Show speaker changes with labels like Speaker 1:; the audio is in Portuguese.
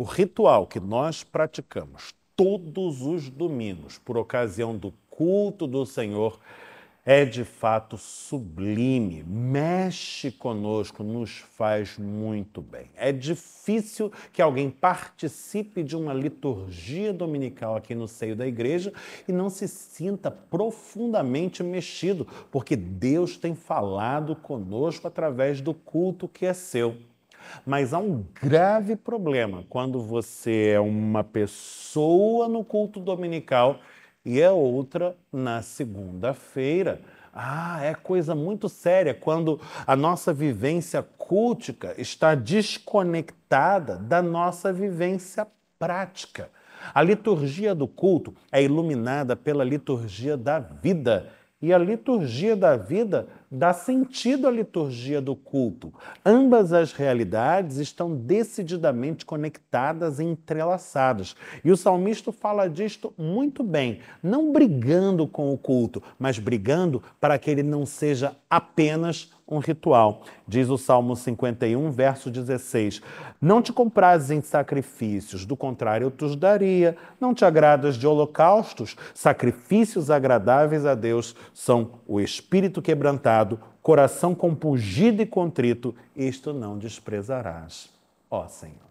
Speaker 1: O ritual que nós praticamos todos os domingos por ocasião do culto do Senhor é de fato sublime, mexe conosco, nos faz muito bem. É difícil que alguém participe de uma liturgia dominical aqui no seio da igreja e não se sinta profundamente mexido, porque Deus tem falado conosco através do culto que é seu. Mas há um grave problema quando você é uma pessoa no culto dominical e é outra na segunda-feira. Ah, é coisa muito séria quando a nossa vivência cultica está desconectada da nossa vivência prática. A liturgia do culto é iluminada pela liturgia da vida e a liturgia da vida dá sentido à liturgia do culto. Ambas as realidades estão decididamente conectadas e entrelaçadas. E o salmista fala disto muito bem, não brigando com o culto, mas brigando para que ele não seja apenas um ritual. Diz o Salmo 51, verso 16: Não te comprazes em sacrifícios, do contrário eu te daria. Não te agradas de holocaustos. Sacrifícios agradáveis a Deus são o espírito quebrantado, coração compungido e contrito, isto não desprezarás. Ó Senhor.